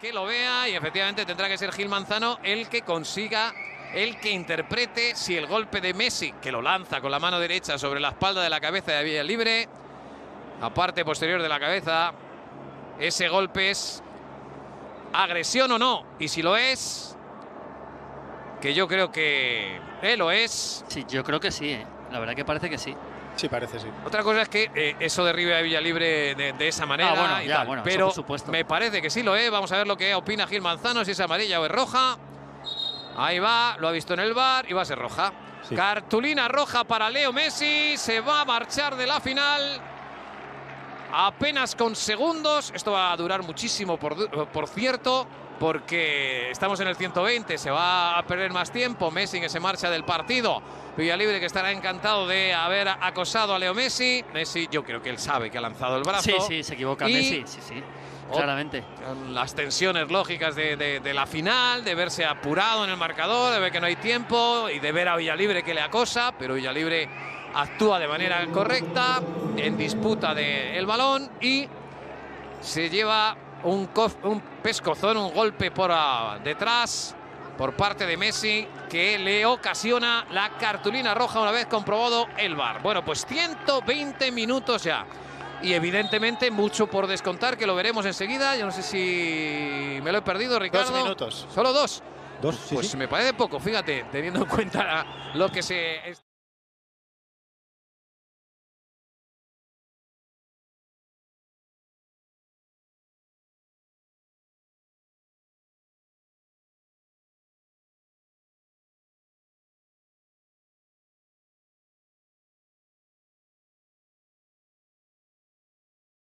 que lo vea y efectivamente tendrá que ser Gil Manzano el que consiga, el que interprete si el golpe de Messi, que lo lanza con la mano derecha sobre la espalda de la cabeza de Villa Libre, la parte posterior de la cabeza, ese golpe es agresión o no. Y si lo es, que yo creo que eh, lo es. Sí, yo creo que sí, eh. la verdad que parece que sí. Sí, parece, sí. Otra cosa es que eh, eso derribe a Villalibre de, de esa manera. Ah, pero supuesto. me parece que sí lo es. Vamos a ver lo que opina Gil Manzano, si es amarilla o es roja. Ahí va, lo ha visto en el bar y va a ser roja. Cartulina roja para Leo Messi, se va a marchar de la final apenas con segundos. Esto va a durar muchísimo, por, cierto, porque estamos en el 120, se va a perder más tiempo. Messi, que se marcha del partido. Villalibre que estará encantado de haber acosado a Leo Messi. Messi, yo creo que él sabe que ha lanzado el brazo. Sí, sí, se equivoca Messi, sí, sí. claramente. Las tensiones lógicas de, la final, de verse apurado en el marcador, de ver que no hay tiempo y de ver a Villalibre que le acosa, pero Villalibre actúa de manera correcta, en disputa del balón y se lleva un, un pescozón, un golpe por ah, detrás por parte de Messi que le ocasiona la cartulina roja una vez comprobado el bar. Bueno, pues 120 minutos ya. Y evidentemente mucho por descontar, que lo veremos enseguida. Yo no sé si me lo he perdido, Ricardo. Dos minutos. Solo dos. Dos, Pues me parece poco, fíjate, teniendo en cuenta lo que se...